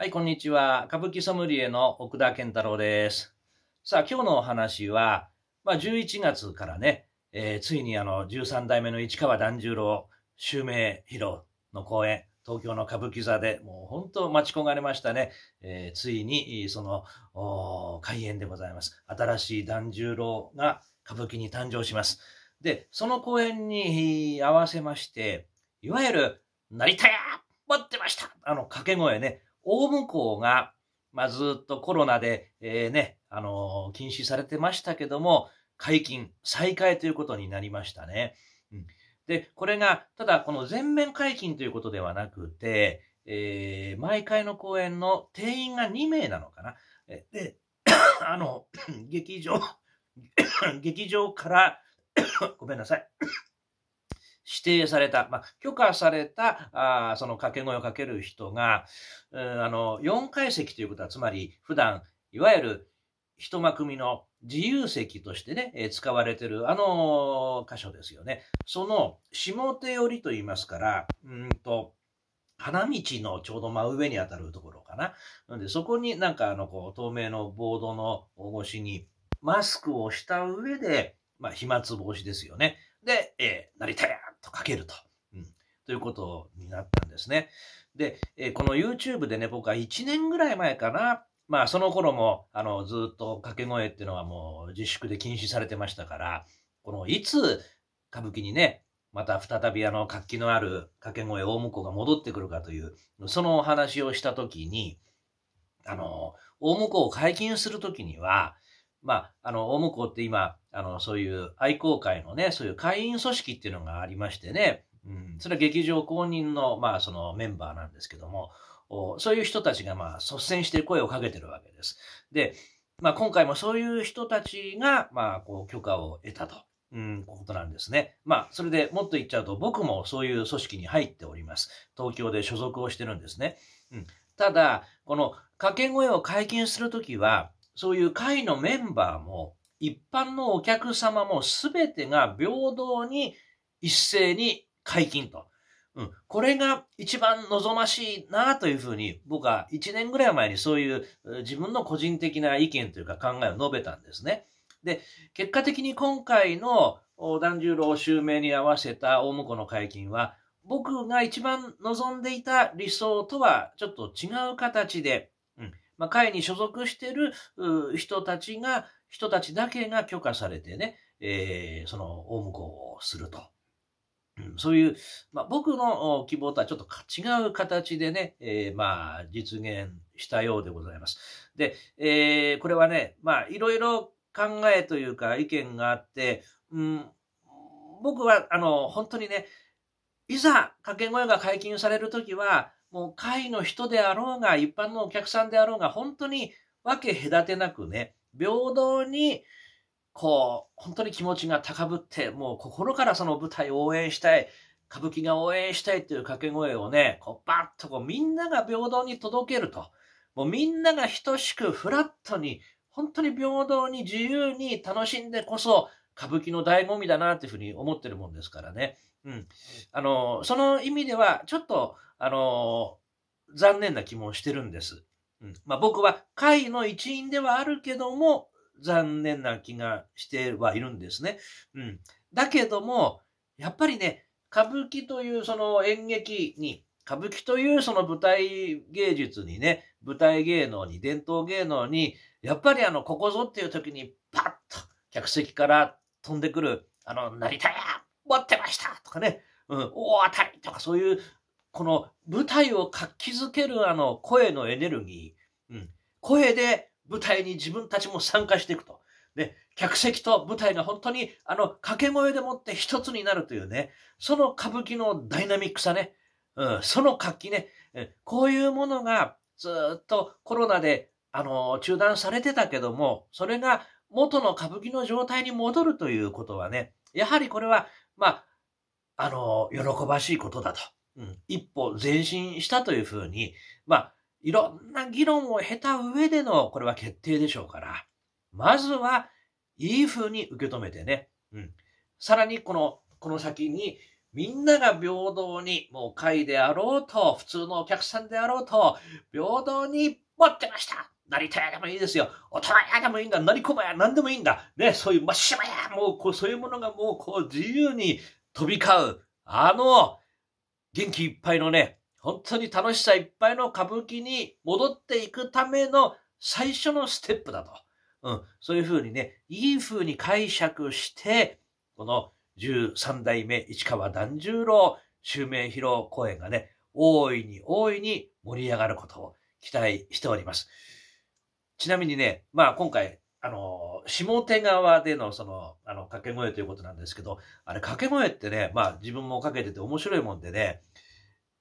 はい、こんにちは。歌舞伎ソムリエの奥田健太郎です。さあ、今日のお話は、まあ、11月からね、えー、ついにあの、13代目の市川團十郎襲名披露の公演、東京の歌舞伎座で、もう本当待ち焦がれましたね。えー、ついに、その、開演でございます。新しい團十郎が歌舞伎に誕生します。で、その公演に合わせまして、いわゆる、成田屋待ってましたあの掛け声ね。大向こうが、まあ、ずっとコロナで、えー、ね、あのー、禁止されてましたけども、解禁、再開ということになりましたね。うん、で、これが、ただこの全面解禁ということではなくて、えー、毎回の公演の定員が2名なのかな。で、あの、劇場、劇場から、ごめんなさい。指定された、まあ、許可された、あその掛け声をかける人が、うん、あの、4階席ということは、つまり、普段、いわゆる、一幕組の自由席としてね、えー、使われてる、あのー、箇所ですよね。その、下手寄りと言いますから、うんと、花道のちょうど真上にあたるところかな。なんで、そこになんかあの、こう、透明のボードの越しに、マスクをした上で、まあ、飛沫防止ですよね。で、えー、なりたやとけると。うん、ということになったんですね。で、えこの YouTube でね、僕は1年ぐらい前かな、まあその頃も、あの、ずっと掛け声っていうのはもう自粛で禁止されてましたから、このいつ歌舞伎にね、また再びあの活気のある掛け声大婿が戻ってくるかという、そのお話をした時に、あの、大向こうを解禁するときには、まあ、あの、大向こうって今、あの、そういう愛好会のね、そういう会員組織っていうのがありましてね、うん、それは劇場公認の、まあ、そのメンバーなんですけども、そういう人たちが、まあ、率先して声をかけてるわけです。で、まあ、今回もそういう人たちが、まあ、こう、許可を得たと。うん、ことなんですね。まあ、それでもっと言っちゃうと、僕もそういう組織に入っております。東京で所属をしてるんですね。うん。ただ、この掛け声を解禁するときは、そういう会のメンバーも、一般のお客様も全てが平等に一斉に解禁と。うん、これが一番望ましいなというふうに僕は1年ぐらい前にそういう自分の個人的な意見というか考えを述べたんですね。で、結果的に今回の團十郎襲名に合わせた大婿の解禁は僕が一番望んでいた理想とはちょっと違う形でまあ、会に所属してる人たちが、人たちだけが許可されてね、えー、その、大向こうをすると。うん、そういう、まあ、僕の希望とはちょっと違う形でね、えー、まあ、実現したようでございます。で、えー、これはね、まあ、いろいろ考えというか意見があって、うん、僕は、あの、本当にね、いざ掛け声が解禁されるときは、もう会の人であろうが、一般のお客さんであろうが、本当に分け隔てなくね、平等に、こう、本当に気持ちが高ぶって、もう心からその舞台を応援したい、歌舞伎が応援したいという掛け声をね、こうバッとこうみんなが平等に届けると、もうみんなが等しくフラットに、本当に平等に自由に楽しんでこそ歌舞伎の醍醐味だなというふうに思ってるもんですからね。うん。あの、その意味では、ちょっと、あの、残念な気もしてるんです。うん。まあ、僕は会の一員ではあるけども、残念な気がしてはいるんですね。うん。だけども、やっぱりね、歌舞伎というその演劇に、歌舞伎というその舞台芸術にね、舞台芸能に、伝統芸能に、やっぱりあの、ここぞっていう時に、パッと客席から飛んでくる、あの、りたい!」待ってましたとかね、うん、大当たりとかそういう、この舞台を活気づけるあの声のエネルギー、うん、声で舞台に自分たちも参加していくと。で、客席と舞台が本当にあの掛け声でもって一つになるというね、その歌舞伎のダイナミックさね、うん、その活気ね、こういうものがずっとコロナであの中断されてたけども、それが元の歌舞伎の状態に戻るということはね、やはりこれはまあ、あの、喜ばしいことだと。うん、一歩前進したというふうに、まあ、いろんな議論を経た上での、これは決定でしょうから、まずは、いいふうに受け止めてね、うん。さらに、この、この先に、みんなが平等に、もう会であろうと、普通のお客さんであろうと、平等に持ってましたなりたやでもいいですよ。大人やでもいいんだ。乗り込まや何でもいいんだ。ね、そういう真っ白や。もうこう、そういうものがもうこう自由に飛び交う。あの、元気いっぱいのね、本当に楽しさいっぱいの歌舞伎に戻っていくための最初のステップだと。うん。そういうふうにね、いいふうに解釈して、この13代目市川團十郎襲名披露公演がね、大いに大いに盛り上がることを期待しております。ちなみにね、まあ今回、あの、下手側でのその、あの、掛け声ということなんですけど、あれ掛け声ってね、まあ自分もかけてて面白いもんでね、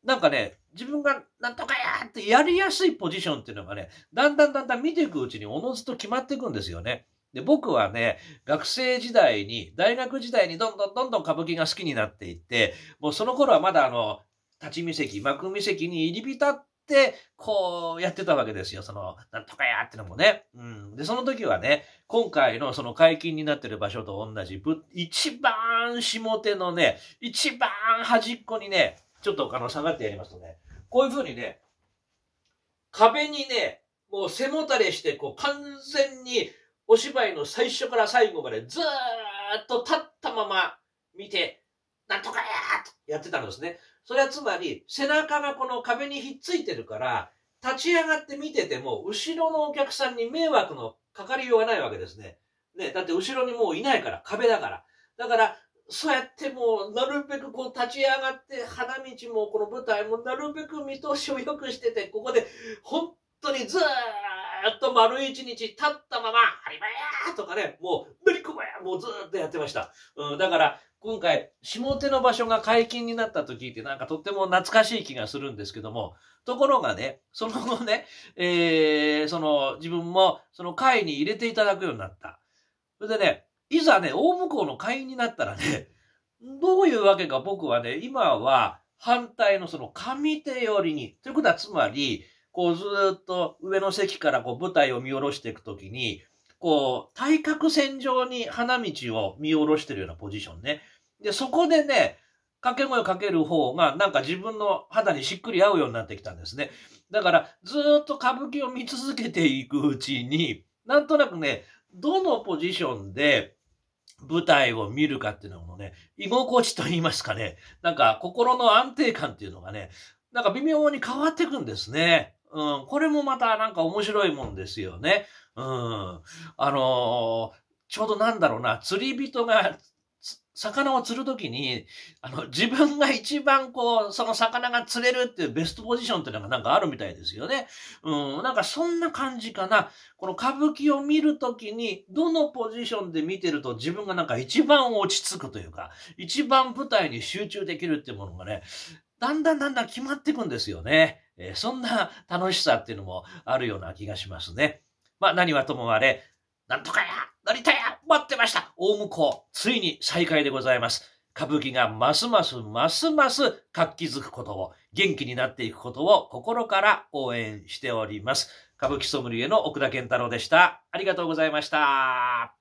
なんかね、自分がなんとかやってやりやすいポジションっていうのがね、だんだんだんだん見ていくうちにおのずと決まっていくんですよね。で、僕はね、学生時代に、大学時代にどんどんどんどん歌舞伎が好きになっていって、もうその頃はまだあの、立ち見席、幕見席に入り浸っ、こうやってたわけですよ。その、なんとかやってのもね。うん。で、その時はね、今回のその解禁になってる場所と同じ、ぶ一番下手のね、一番端っこにね、ちょっとあの、下がってやりますとね、こういう風にね、壁にね、もう背もたれして、こう完全にお芝居の最初から最後までずーっと立ったまま見て、なんとかやーとやってたんですね。それはつまり、背中がこの壁にひっついてるから、立ち上がって見てても、後ろのお客さんに迷惑のかかりようがないわけですね。ね、だって後ろにもういないから、壁だから。だから、そうやってもう、なるべくこう立ち上がって、花道もこの舞台もなるべく見通しを良くしてて、ここで、本当にずーっっと丸一日立ったまま、ハリバヤとかね、もう、ベリコバヤもうずっとやってました。うん、だから、今回、下手の場所が解禁になったと聞いて、なんかとっても懐かしい気がするんですけども、ところがね、その後ね、えー、その、自分も、その会に入れていただくようになった。それでね、いざね、大向こうの会員になったらね、どういうわけか僕はね、今は反対のその上手寄りに、ということはつまり、こうずっと上の席からこう舞台を見下ろしていくときに、こう、対角線上に花道を見下ろしてるようなポジションね。で、そこでね、掛け声をかける方が、なんか自分の肌にしっくり合うようになってきたんですね。だから、ずっと歌舞伎を見続けていくうちに、なんとなくね、どのポジションで舞台を見るかっていうのもね、居心地と言いますかね、なんか心の安定感っていうのがね、なんか微妙に変わってくんですね。うん、これもまたなんか面白いもんですよね。うん。あのー、ちょうどなんだろうな、釣り人が、魚を釣るときに、あの、自分が一番こう、その魚が釣れるっていうベストポジションっていうのがなんかあるみたいですよね。うん、なんかそんな感じかな。この歌舞伎を見るときに、どのポジションで見てると自分がなんか一番落ち着くというか、一番舞台に集中できるっていうものがね、だんだんだんだん決まっていくんですよね。えー、そんな楽しさっていうのもあるような気がしますね。まあ何はともあれ、なんとかや乗たいや待ってました大向こう、ついに再会でございます。歌舞伎がますますますます活気づくことを、元気になっていくことを心から応援しております。歌舞伎ソムリエの奥田健太郎でした。ありがとうございました。